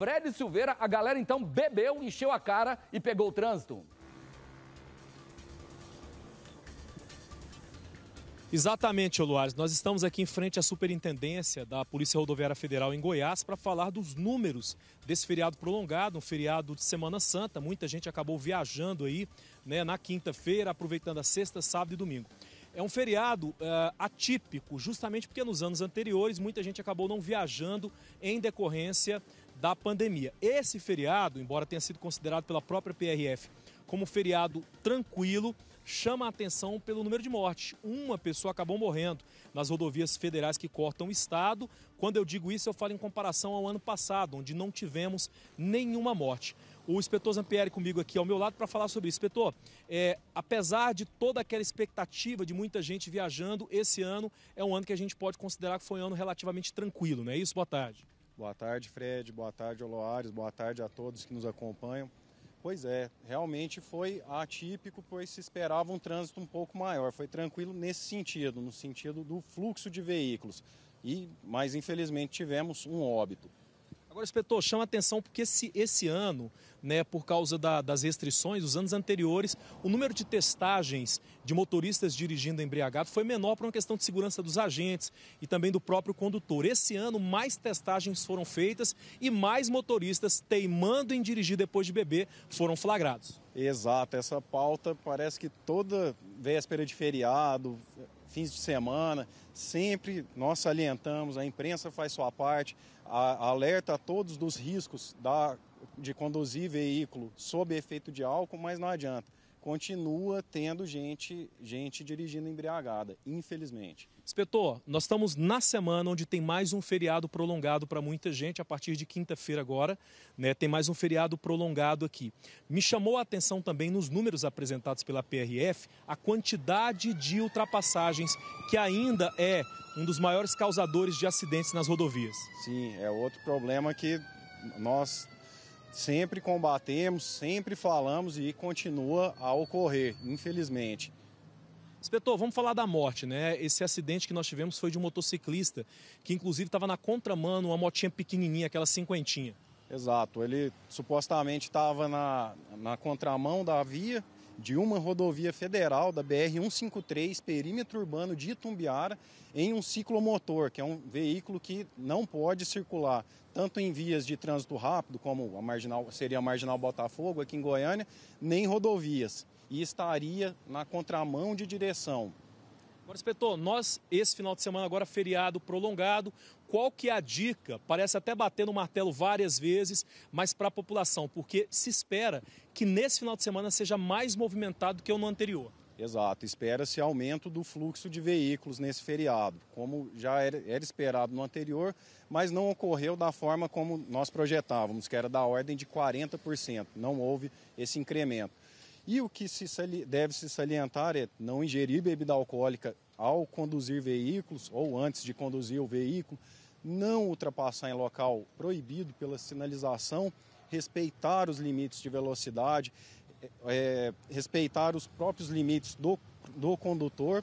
Prédio Silveira, a galera então bebeu, encheu a cara e pegou o trânsito. Exatamente, Oluares. Nós estamos aqui em frente à Superintendência da Polícia Rodoviária Federal em Goiás para falar dos números desse feriado prolongado, um feriado de Semana Santa. Muita gente acabou viajando aí né, na quinta-feira, aproveitando a sexta, sábado e domingo. É um feriado uh, atípico, justamente porque nos anos anteriores muita gente acabou não viajando em decorrência da pandemia. Esse feriado, embora tenha sido considerado pela própria PRF como feriado tranquilo, chama a atenção pelo número de mortes. Uma pessoa acabou morrendo nas rodovias federais que cortam o estado. Quando eu digo isso, eu falo em comparação ao ano passado, onde não tivemos nenhuma morte. O inspetor Zampieri comigo aqui ao meu lado para falar sobre isso. Inspetor, é, apesar de toda aquela expectativa de muita gente viajando, esse ano é um ano que a gente pode considerar que foi um ano relativamente tranquilo, não é isso? Boa tarde. Boa tarde, Fred. Boa tarde, Oloares. Boa tarde a todos que nos acompanham. Pois é, realmente foi atípico, pois se esperava um trânsito um pouco maior. Foi tranquilo nesse sentido, no sentido do fluxo de veículos. E, mas infelizmente tivemos um óbito. Agora, inspetor, chama atenção porque esse, esse ano, né, por causa da, das restrições, os anos anteriores, o número de testagens de motoristas dirigindo embriagado foi menor por uma questão de segurança dos agentes e também do próprio condutor. Esse ano, mais testagens foram feitas e mais motoristas teimando em dirigir depois de beber foram flagrados. Exato, essa pauta parece que toda véspera de feriado, fins de semana. Sempre nós salientamos, a imprensa faz sua parte, a, alerta a todos dos riscos da, de conduzir veículo sob efeito de álcool, mas não adianta continua tendo gente, gente dirigindo embriagada, infelizmente. Inspetor, nós estamos na semana onde tem mais um feriado prolongado para muita gente, a partir de quinta-feira agora, né, tem mais um feriado prolongado aqui. Me chamou a atenção também nos números apresentados pela PRF, a quantidade de ultrapassagens que ainda é um dos maiores causadores de acidentes nas rodovias. Sim, é outro problema que nós sempre combatemos, sempre falamos e continua a ocorrer, infelizmente. Inspetor, vamos falar da morte, né? Esse acidente que nós tivemos foi de um motociclista que, inclusive, estava na contramão, uma motinha pequenininha, aquela cinquentinha. Exato, ele supostamente estava na, na contramão da via, de uma rodovia federal da BR-153, perímetro urbano de Itumbiara, em um ciclomotor, que é um veículo que não pode circular tanto em vias de trânsito rápido, como a marginal, seria a marginal Botafogo aqui em Goiânia, nem rodovias. E estaria na contramão de direção. Agora, Espetor, nós, esse final de semana, agora feriado prolongado, qual que é a dica? Parece até bater no martelo várias vezes, mas para a população, porque se espera que nesse final de semana seja mais movimentado que o no anterior. Exato, espera-se aumento do fluxo de veículos nesse feriado, como já era, era, esperado no anterior, mas não ocorreu da forma como nós projetávamos, que era da ordem de 40%, não houve esse incremento. E o que se deve se salientar é não ingerir bebida alcoólica ao conduzir veículos ou antes de conduzir o veículo, não ultrapassar em local proibido pela sinalização, respeitar os limites de velocidade, é, é respeitar os próprios limites do, do condutor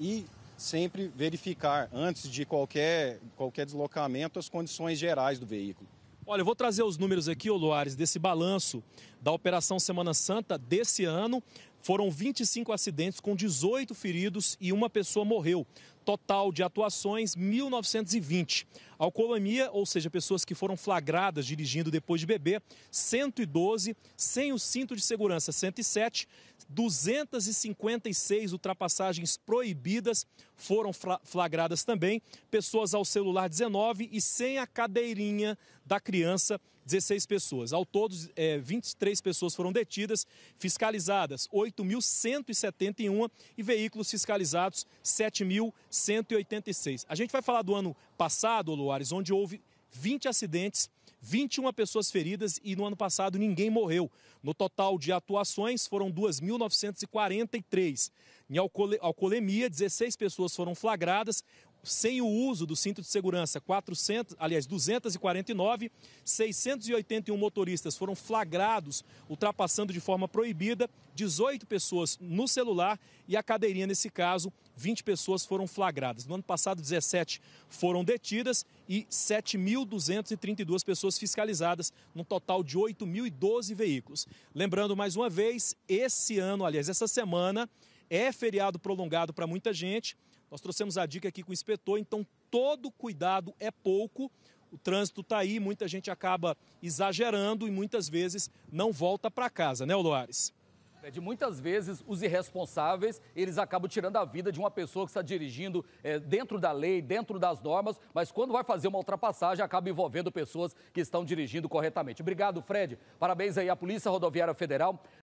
e sempre verificar antes de qualquer, qualquer deslocamento as condições gerais do veículo. Olha, eu vou trazer os números aqui, Luares, desse balanço da Operação Semana Santa desse ano. Foram 25 acidentes com 18 feridos e uma pessoa morreu. Total de atuações, 1920. Alcoolemia, ou seja, pessoas que foram flagradas dirigindo depois de beber, 112. Sem o cinto de segurança, 107. 256 ultrapassagens proibidas foram flagradas também. Pessoas ao celular, 19. E sem a cadeirinha da criança, 16 pessoas. Ao todo, é, 23 pessoas foram detidas, fiscalizadas 8.171 e veículos fiscalizados 7.000. 186. A gente vai falar do ano passado, Luares, onde houve 20 acidentes, 21 pessoas feridas e no ano passado ninguém morreu. No total de atuações foram 2.943. Em alcoolemia, 16 pessoas foram flagradas, sem o uso do cinto de segurança, 400, aliás, 249, 681 motoristas foram flagrados ultrapassando de forma proibida, 18 pessoas no celular e a cadeirinha, nesse caso, 20 pessoas foram flagradas. No ano passado, 17 foram detidas e 7.232 pessoas fiscalizadas, num total de 8.012 veículos. Lembrando mais uma vez, esse ano, aliás, essa semana, é feriado prolongado para muita gente. Nós trouxemos a dica aqui com o inspetor, então todo cuidado é pouco. O trânsito está aí, muita gente acaba exagerando e muitas vezes não volta para casa, né, Loares? É de muitas vezes os irresponsáveis, eles acabam tirando a vida de uma pessoa que está dirigindo é, dentro da lei, dentro das normas, mas quando vai fazer uma ultrapassagem, acaba envolvendo pessoas que estão dirigindo corretamente. Obrigado, Fred. Parabéns aí à Polícia Rodoviária Federal.